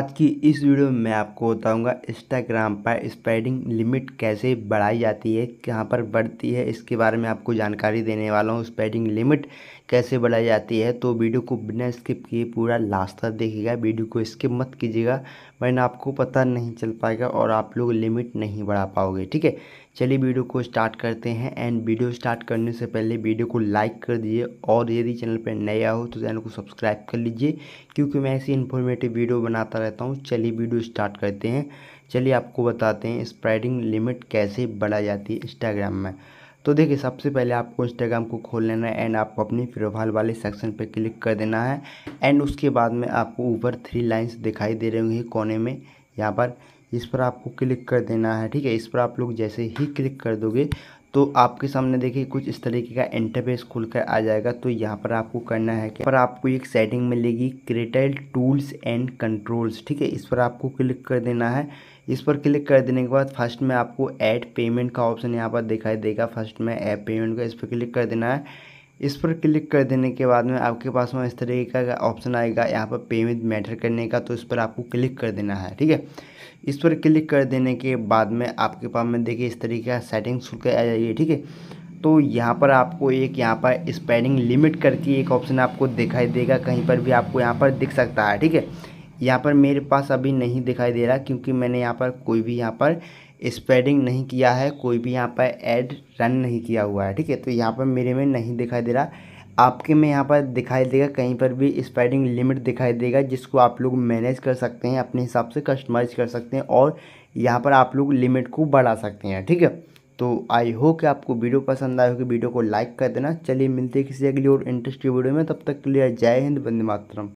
आज की इस वीडियो में मैं आपको बताऊंगा इंस्टाग्राम पर स्पेडिंग लिमिट कैसे बढ़ाई जाती है कहाँ पर बढ़ती है इसके बारे में आपको जानकारी देने वाला हूँ स्पेडिंग लिमिट कैसे बढ़ाई जाती है तो वीडियो को बिना स्किप किए पूरा लास्ट तक देखिएगा वीडियो को स्किप मत कीजिएगा वरना आपको पता नहीं चल पाएगा और आप लोग लिमिट नहीं बढ़ा पाओगे ठीक है चलिए वीडियो को स्टार्ट करते हैं एंड वीडियो स्टार्ट करने से पहले वीडियो को लाइक कर दीजिए और यदि चैनल पर नया हो तो चैनल को सब्सक्राइब कर लीजिए क्योंकि मैं ऐसी इन्फॉर्मेटिव वीडियो बनाता रहता रहता हूँ चलिए वीडियो स्टार्ट करते हैं चलिए आपको बताते हैं स्प्रेडिंग लिमिट कैसे बढ़ा जाती है इंस्टाग्राम में तो देखिए सबसे पहले आपको इंस्टाग्राम को खोल लेना है एंड आपको अपनी प्रोफाइल वाले सेक्शन पर क्लिक कर देना है एंड उसके बाद में आपको ऊपर थ्री लाइन्स दिखाई दे रही होंगी कोने में यहाँ पर इस पर आपको क्लिक कर देना है ठीक है इस पर आप लोग जैसे ही क्लिक कर दोगे तो आपके सामने देखिए कुछ इस तरीके का इंटरफेस खुल कर आ जाएगा तो यहाँ पर आपको करना है कि पर आपको एक सेटिंग मिलेगी क्रिटल टूल्स एंड कंट्रोल्स ठीक है इस पर आपको क्लिक कर देना है इस पर क्लिक कर देने के बाद फर्स्ट में आपको ऐड पेमेंट का ऑप्शन यहाँ पर दिखाई देगा फर्स्ट में ऐप पेमेंट का इस पर क्लिक कर देना है इस पर क्लिक कर देने के बाद में आपके पास में इस तरीके का ऑप्शन आएगा यहाँ पर पेमेंट मैटर करने का तो इस पर आपको क्लिक कर देना है ठीक है इस पर क्लिक कर देने के बाद में आपके पास में देखिए इस तरीके का सेटिंग्स खुल आ जाइए ठीक है तो यहाँ पर आपको एक यहाँ पर स्पेडिंग लिमिट करके एक ऑप्शन आपको दिखाई देगा कहीं पर भी आपको यहाँ पर दिख सकता है ठीक है यहाँ पर मेरे पास अभी नहीं दिखाई दे रहा क्योंकि मैंने यहाँ पर कोई भी यहाँ पर स्पेडिंग नहीं किया है कोई भी यहाँ पर एड रन नहीं किया हुआ है ठीक है तो यहाँ पर मेरे में नहीं दिखाई दे रहा आपके में यहाँ पर दिखाई देगा कहीं पर भी स्पेडिंग लिमिट दिखाई देगा जिसको आप लोग मैनेज कर सकते हैं अपने हिसाब से कस्टमाइज कर सकते हैं और यहाँ पर आप लोग लिमिट को बढ़ा सकते हैं ठीक है तो आई होप कि आपको वीडियो पसंद आए होगी वीडियो को लाइक कर देना चलिए मिलते हैं किसी अगली और इंटरेस्टिंग वीडियो में तब तक के लिए जय हिंद बंदे मातरम